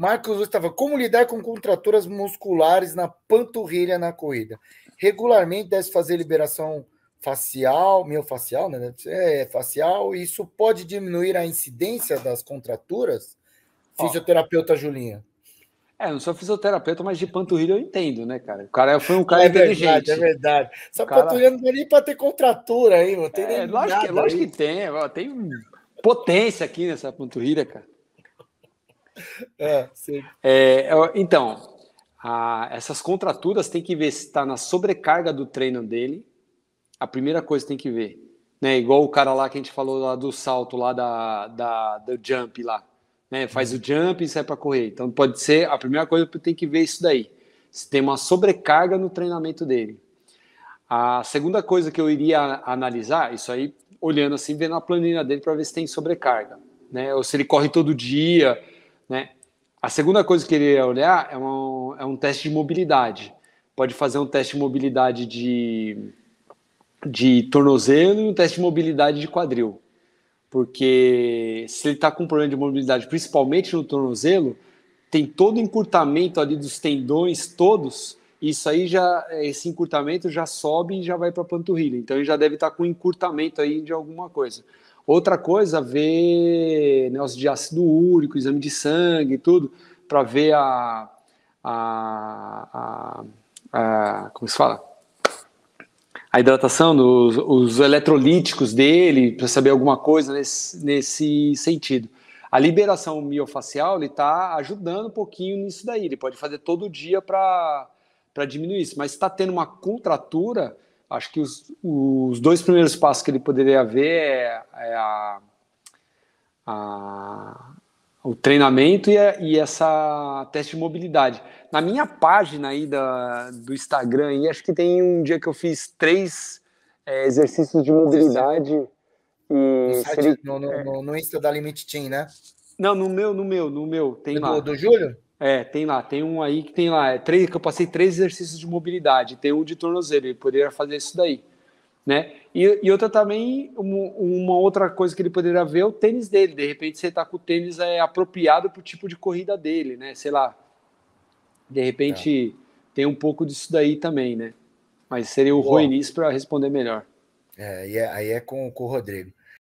Marcos estava como lidar com contraturas musculares na panturrilha na corrida. Regularmente deve fazer liberação facial, miofacial, né? É, facial, isso pode diminuir a incidência das contraturas? Ó, Fisioterapeuta Julinha. É, não sou fisioterapeuta, mas de panturrilha eu entendo, né, cara? O cara foi um cara é inteligente. Verdade, é verdade. Essa cara... panturrilha não deu nem para ter contratura aí, mano. tem é, nem lógico, nada, que, lógico que tem, tem potência aqui nessa panturrilha, cara. É, é, é, então, a, essas contraturas tem que ver se está na sobrecarga do treino dele. A primeira coisa tem que ver. Né, igual o cara lá que a gente falou lá do salto, lá da, da, do jump lá. Né, faz o jump e sai para correr. Então pode ser, a primeira coisa que tem que ver isso daí. Se tem uma sobrecarga no treinamento dele. A segunda coisa que eu iria analisar, isso aí, olhando assim, vendo a planilha dele para ver se tem sobrecarga. Né? Ou se ele corre todo dia, né? A segunda coisa que ele ia olhar é um, é um teste de mobilidade. Pode fazer um teste de mobilidade de, de tornozelo e um teste de mobilidade de quadril. Porque se ele está com problema de mobilidade, principalmente no tornozelo, tem todo o encurtamento ali dos tendões todos, isso aí já, esse encurtamento já sobe e já vai para a panturrilha. Então ele já deve estar tá com encurtamento aí de alguma coisa. Outra coisa, ver negócio né, de ácido úrico, exame de sangue e tudo, para ver a, a, a, a, Como se fala? A hidratação, dos, os eletrolíticos dele, para saber alguma coisa nesse, nesse sentido. A liberação miofacial está ajudando um pouquinho nisso daí. Ele pode fazer todo dia para diminuir isso, mas está tendo uma contratura Acho que os, os dois primeiros passos que ele poderia ver é, é a, a, o treinamento e, a, e, essa teste de mobilidade. Na minha página aí da, do Instagram, acho que tem um dia que eu fiz três é, exercícios de mobilidade. No, site, seria, no, no, é. no, Insta da Limite Team, né? Não, no meu, no meu, no meu. Tem do, lá. do Júlio? É, tem lá, tem um aí que tem lá, é três, que eu passei três exercícios de mobilidade, tem um de tornozelo, ele poderia fazer isso daí, né? E, e outra também, um, uma outra coisa que ele poderia ver é o tênis dele, de repente você tá com o tênis é, apropriado pro tipo de corrida dele, né? Sei lá, de repente é. tem um pouco disso daí também, né? Mas seria o Rui para responder melhor. É, aí é, aí é com, com o Rodrigo.